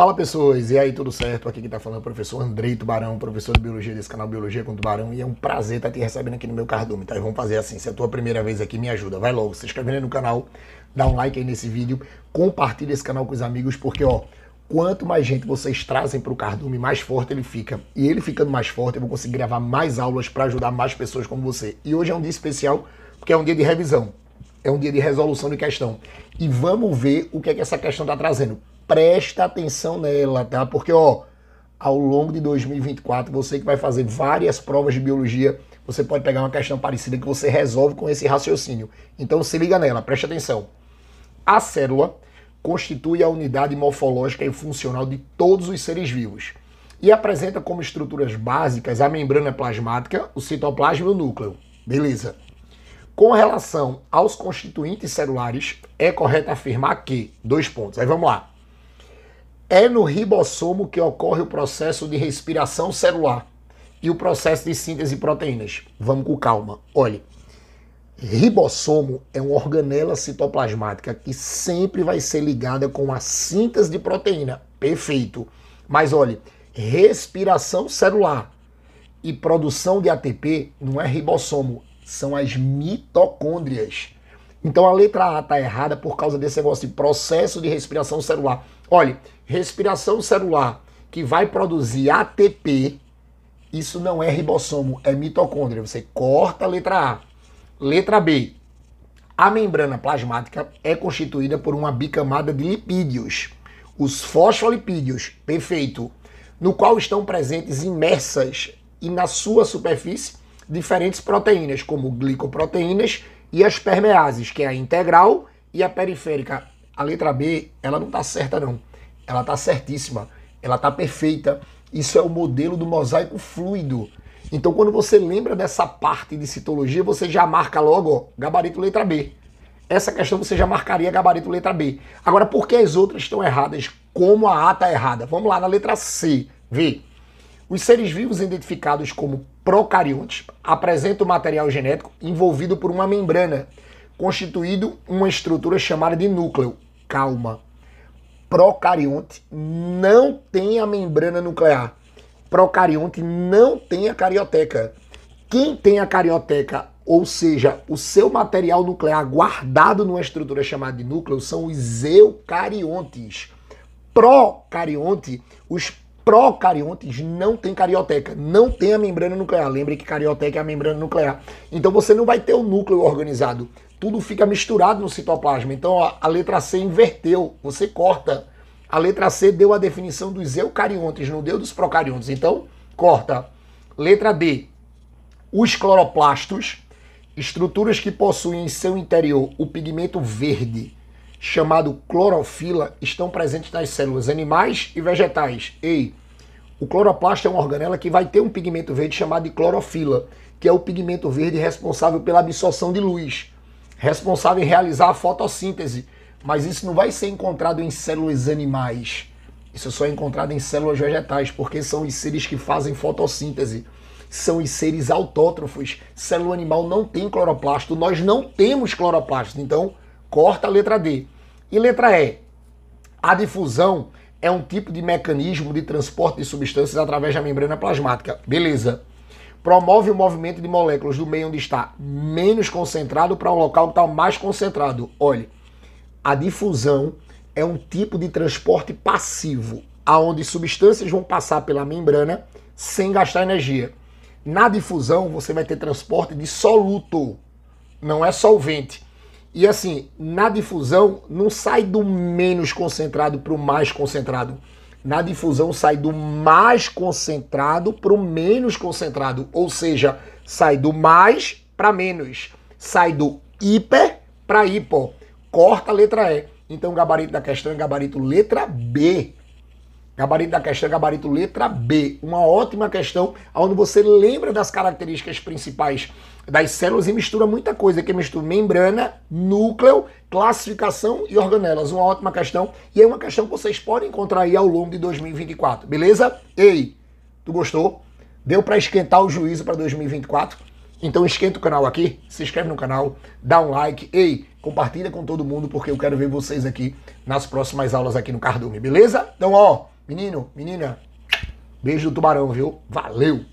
Fala pessoas, e aí tudo certo? Aqui que tá falando é o professor Andrei Tubarão, professor de Biologia desse canal Biologia com Tubarão, e é um prazer estar tá te recebendo aqui no meu cardume, tá? E vamos fazer assim, se é a tua primeira vez aqui, me ajuda, vai logo, se inscrevendo no canal, dá um like aí nesse vídeo, compartilha esse canal com os amigos, porque ó, quanto mais gente vocês trazem pro cardume, mais forte ele fica. E ele ficando mais forte, eu vou conseguir gravar mais aulas para ajudar mais pessoas como você. E hoje é um dia especial, porque é um dia de revisão. É um dia de resolução de questão. E vamos ver o que é que essa questão está trazendo presta atenção nela, tá? Porque, ó, ao longo de 2024, você que vai fazer várias provas de biologia, você pode pegar uma questão parecida que você resolve com esse raciocínio. Então se liga nela, preste atenção. A célula constitui a unidade morfológica e funcional de todos os seres vivos e apresenta como estruturas básicas a membrana plasmática, o citoplasma e o núcleo. Beleza. Com relação aos constituintes celulares, é correto afirmar que, dois pontos, aí vamos lá. É no ribossomo que ocorre o processo de respiração celular e o processo de síntese de proteínas. Vamos com calma. Olhe, ribossomo é uma organela citoplasmática que sempre vai ser ligada com a síntese de proteína. Perfeito. Mas olhe, respiração celular e produção de ATP não é ribossomo, são as mitocôndrias. Então a letra A está errada por causa desse negócio de processo de respiração celular. Olhe, respiração celular que vai produzir ATP, isso não é ribossomo, é mitocôndria. Você corta a letra A. Letra B. A membrana plasmática é constituída por uma bicamada de lipídios, os fosfolipídios, perfeito, no qual estão presentes imersas e na sua superfície diferentes proteínas, como glicoproteínas e as permeases, que é a integral e a periférica. A letra B, ela não está certa não ela está certíssima, ela está perfeita. Isso é o modelo do mosaico fluido. Então, quando você lembra dessa parte de citologia, você já marca logo ó, gabarito letra B. Essa questão você já marcaria gabarito letra B. Agora, por que as outras estão erradas? Como a A está errada? Vamos lá, na letra C, V. Os seres vivos identificados como procariontes apresentam material genético envolvido por uma membrana, constituído uma estrutura chamada de núcleo. Calma, procarionte não tem a membrana nuclear. Procarionte não tem a carioteca. Quem tem a carioteca, ou seja, o seu material nuclear guardado numa estrutura chamada de núcleo, são os eucariontes. Procarionte, os procariontes não tem carioteca, não tem a membrana nuclear. Lembre que carioteca é a membrana nuclear. Então você não vai ter o núcleo organizado tudo fica misturado no citoplasma. Então a, a letra C inverteu, você corta. A letra C deu a definição dos eucariontes, não deu dos procariontes. Então, corta. Letra D. Os cloroplastos, estruturas que possuem em seu interior o pigmento verde, chamado clorofila, estão presentes nas células animais e vegetais. Ei, o cloroplasto é uma organela que vai ter um pigmento verde chamado de clorofila, que é o pigmento verde responsável pela absorção de luz responsável em realizar a fotossíntese, mas isso não vai ser encontrado em células animais. Isso é só é encontrado em células vegetais, porque são os seres que fazem fotossíntese. São os seres autótrofos. Célula animal não tem cloroplasto, nós não temos cloroplasto. Então, corta a letra D. E letra E. A difusão é um tipo de mecanismo de transporte de substâncias através da membrana plasmática. Beleza promove o movimento de moléculas do meio onde está menos concentrado para um local que está mais concentrado. Olhe, a difusão é um tipo de transporte passivo, aonde substâncias vão passar pela membrana sem gastar energia. Na difusão, você vai ter transporte de soluto, não é solvente. E assim, na difusão, não sai do menos concentrado para o mais concentrado na difusão sai do mais concentrado para o menos concentrado, ou seja, sai do mais para menos, sai do hiper para hipo. Corta a letra E. Então, o gabarito da questão é gabarito letra B. Gabarito da questão, é gabarito letra B. Uma ótima questão onde você lembra das características principais das células e mistura muita coisa, que mistura membrana, núcleo, classificação e organelas. Uma ótima questão e é uma questão que vocês podem encontrar aí ao longo de 2024, beleza? Ei, tu gostou? Deu para esquentar o juízo para 2024? Então esquenta o canal aqui, se inscreve no canal, dá um like, ei, compartilha com todo mundo porque eu quero ver vocês aqui nas próximas aulas aqui no Cardume, beleza? Então, ó, Menino, menina, beijo do tubarão, viu? Valeu!